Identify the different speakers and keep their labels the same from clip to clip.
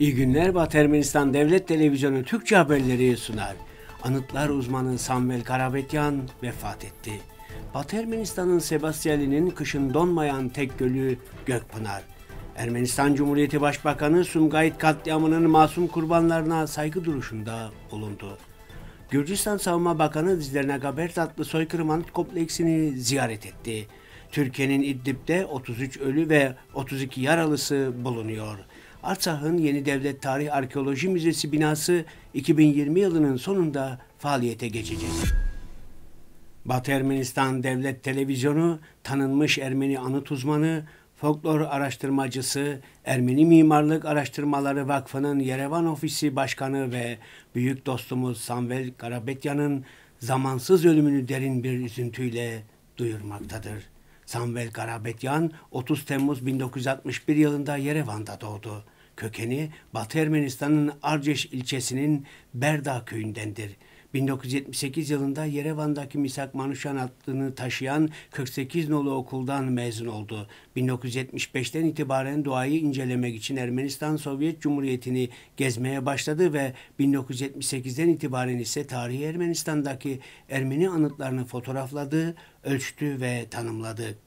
Speaker 1: İyi günler Batı Ermenistan Devlet Televizyonu Türkçe haberleri sunar. Anıtlar uzmanı Samuel Karabetyan vefat etti. Batı Ermenistan'ın Sebastyali'nin kışın donmayan tek gölü Gökpınar. Ermenistan Cumhuriyeti Başbakanı Sumgayit katliamının masum kurbanlarına saygı duruşunda bulundu. Gürcistan Savunma Bakanı dizlerine Gabert adlı soykırım anıt kompleksini ziyaret etti. Türkiye'nin İdlib'de 33 ölü ve 32 yaralısı bulunuyor.'' Artsakh'ın Yeni Devlet Tarih Arkeoloji Müzesi binası 2020 yılının sonunda faaliyete geçecek. Batı Ermenistan Devlet Televizyonu tanınmış Ermeni anıt uzmanı, folklor araştırmacısı, Ermeni Mimarlık Araştırmaları Vakfı'nın Yerevan Ofisi Başkanı ve büyük dostumuz Samvel Karabetyan'ın zamansız ölümünü derin bir üzüntüyle duyurmaktadır. Samvel Karabetyan 30 Temmuz 1961 yılında Yerevan'da doğdu. Kökeni Batı Ermenistan'ın Arceş ilçesinin Berda köyündendir. 1978 yılında Yerevan'daki Misak Manuşan adını taşıyan 48 nolu okuldan mezun oldu. 1975'ten itibaren duayı incelemek için Ermenistan Sovyet Cumhuriyeti'ni gezmeye başladı ve 1978'den itibaren ise tarihi Ermenistan'daki Ermeni anıtlarını fotoğrafladı, ölçtü ve tanımladı.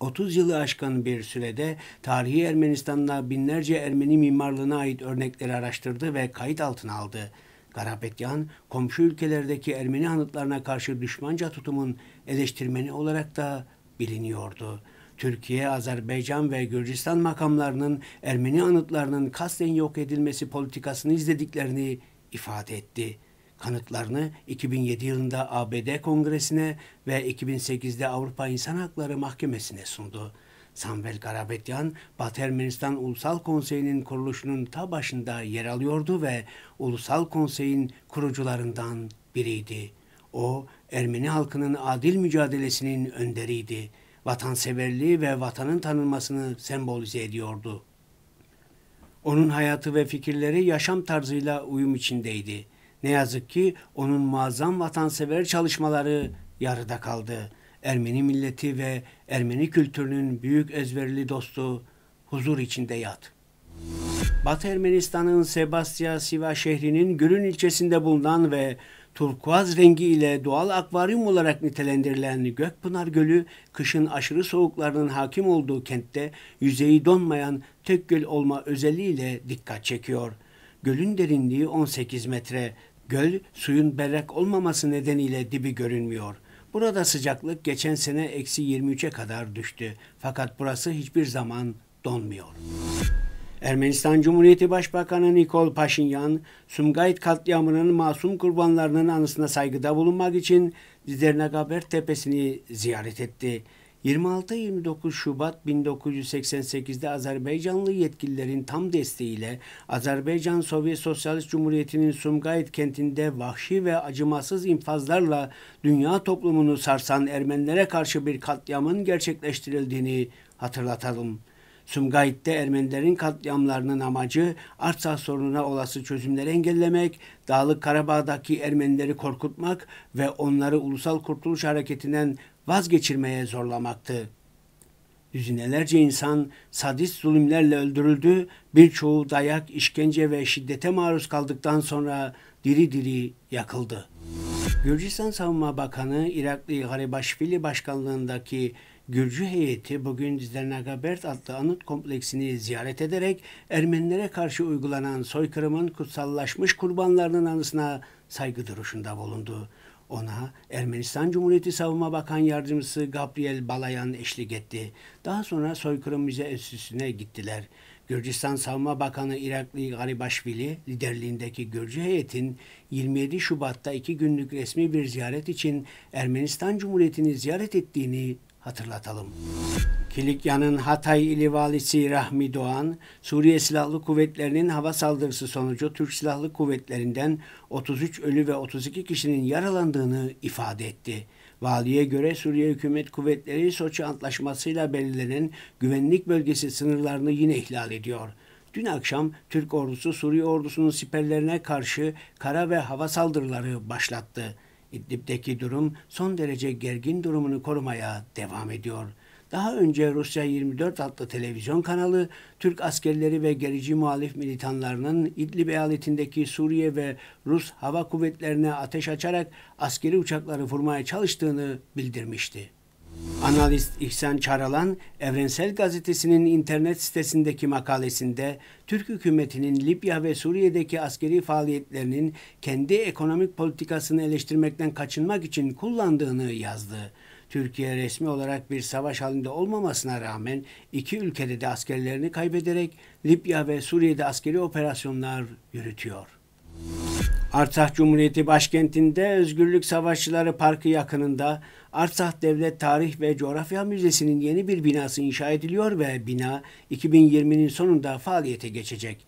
Speaker 1: 30 yılı aşkın bir sürede tarihi Ermenistan'da binlerce Ermeni mimarlığına ait örnekleri araştırdı ve kayıt altına aldı. Garabetyan, komşu ülkelerdeki Ermeni anıtlarına karşı düşmanca tutumun eleştirmeni olarak da biliniyordu. Türkiye, Azerbaycan ve Gürcistan makamlarının Ermeni anıtlarının kasten yok edilmesi politikasını izlediklerini ifade etti.'' kanıtlarını 2007 yılında ABD Kongresi'ne ve 2008'de Avrupa İnsan Hakları Mahkemesi'ne sundu. Samvel Karabetyan, Batı Ermenistan Ulusal Konseyi'nin kuruluşunun ta başında yer alıyordu ve Ulusal Konsey'in kurucularından biriydi. O, Ermeni halkının adil mücadelesinin önderiydi. Vatanseverliği ve vatanın tanınmasını sembolize ediyordu. Onun hayatı ve fikirleri yaşam tarzıyla uyum içindeydi. Ne yazık ki onun muazzam vatansever çalışmaları yarıda kaldı. Ermeni milleti ve Ermeni kültürünün büyük ezberli dostu huzur içinde yat. Batı Ermenistan'ın Sebastia Siva şehrinin Gülün ilçesinde bulunan ve turkuaz rengi ile doğal akvaryum olarak nitelendirilen Gökpınar Gölü, kışın aşırı soğuklarının hakim olduğu kentte yüzeyi donmayan tek göl olma özelliğiyle dikkat çekiyor. Gölün derinliği 18 metre, Göl suyun berrak olmaması nedeniyle dibi görünmüyor. Burada sıcaklık geçen sene eksi 23'e kadar düştü. Fakat burası hiçbir zaman donmuyor. Ermenistan Cumhuriyeti Başbakanı Nikol Paşinyan, Sumgayit katliamının masum kurbanlarının anısına saygıda bulunmak için Dizernagabert Tepesi'ni ziyaret etti. 26-29 Şubat 1988'de Azerbaycanlı yetkililerin tam desteğiyle Azerbaycan Sovyet Sosyalist Cumhuriyeti'nin Sumgayit kentinde vahşi ve acımasız infazlarla dünya toplumunu sarsan Ermenilere karşı bir katliamın gerçekleştirildiğini hatırlatalım. Sumgayit'te Ermenilerin katliamlarının amacı Artsakh sorununa olası çözümleri engellemek, Dağlık Karabağ'daki Ermenileri korkutmak ve onları Ulusal Kurtuluş Hareketi'nden vazgeçirmeye zorlamaktı. Yüzünelerce insan sadist zulümlerle öldürüldü, birçoğu dayak, işkence ve şiddete maruz kaldıktan sonra diri diri yakıldı. Gürcistan Savunma Bakanı Irakli Garibaşvili başkanlığındaki Gürcü heyeti bugün Zidernagabert adlı anıt kompleksini ziyaret ederek Ermenilere karşı uygulanan soykırımın kutsallaşmış kurbanlarının anısına saygı duruşunda bulundu. Ona Ermenistan Cumhuriyeti Savunma Bakan Yardımcısı Gabriel Balayan eşlik etti. Daha sonra soykırım müze enstitüsüne gittiler. Gürcistan Savunma Bakanı Irakli Garibashvili liderliğindeki Gürcü heyetin 27 Şubat'ta iki günlük resmi bir ziyaret için Ermenistan Cumhuriyeti'ni ziyaret ettiğini hatırlatalım. Kilikya'nın Hatay ili valisi Rahmi Doğan, Suriye Silahlı Kuvvetleri'nin hava saldırısı sonucu Türk Silahlı Kuvvetleri'nden 33 ölü ve 32 kişinin yaralandığını ifade etti. Valiye göre Suriye Hükümet Kuvvetleri Soçi Antlaşması'yla belirlenen güvenlik bölgesi sınırlarını yine ihlal ediyor. Dün akşam Türk ordusu Suriye ordusunun siperlerine karşı kara ve hava saldırıları başlattı. İdlib'deki durum son derece gergin durumunu korumaya devam ediyor. Daha önce Rusya 24 adlı televizyon kanalı Türk askerleri ve gerici muhalif militanlarının İdlib eyaletindeki Suriye ve Rus hava kuvvetlerine ateş açarak askeri uçakları vurmaya çalıştığını bildirmişti. Analist İhsan Çaralan, Evrensel Gazetesi'nin internet sitesindeki makalesinde Türk hükümetinin Libya ve Suriye'deki askeri faaliyetlerinin kendi ekonomik politikasını eleştirmekten kaçınmak için kullandığını yazdı. Türkiye resmi olarak bir savaş halinde olmamasına rağmen iki ülkede de askerlerini kaybederek Libya ve Suriye'de askeri operasyonlar yürütüyor. Artsah Cumhuriyeti başkentinde Özgürlük Savaşçıları Parkı yakınında Artsah Devlet Tarih ve Coğrafya Müzesi'nin yeni bir binası inşa ediliyor ve bina 2020'nin sonunda faaliyete geçecek.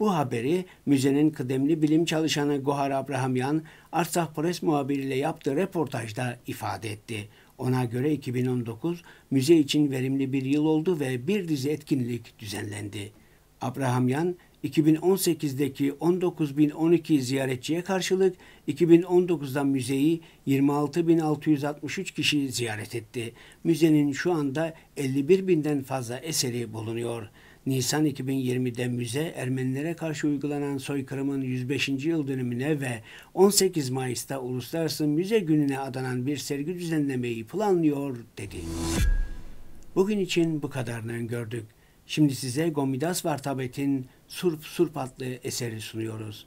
Speaker 1: Bu haberi müzenin kıdemli bilim çalışanı Gohar Abrahamyan, Artsah Press muhabiriyle yaptığı röportajda ifade etti. Ona göre 2019 müze için verimli bir yıl oldu ve bir dizi etkinlik düzenlendi. Abrahamyan 2018'deki 19.012 ziyaretçiye karşılık 2019'dan müzeyi 26.663 kişi ziyaret etti. Müzenin şu anda 51.000'den fazla eseri bulunuyor. Nisan 2020'de müze Ermenilere karşı uygulanan soykırımın 105. yıl dönümüne ve 18 Mayıs'ta Uluslararası Müze Günü'ne adanan bir sergi düzenlemeyi planlıyor dedi. Bugün için bu kadarını gördük. Şimdi size Gomidas Vartabet'in Surp Surp adlı eseri sunuyoruz.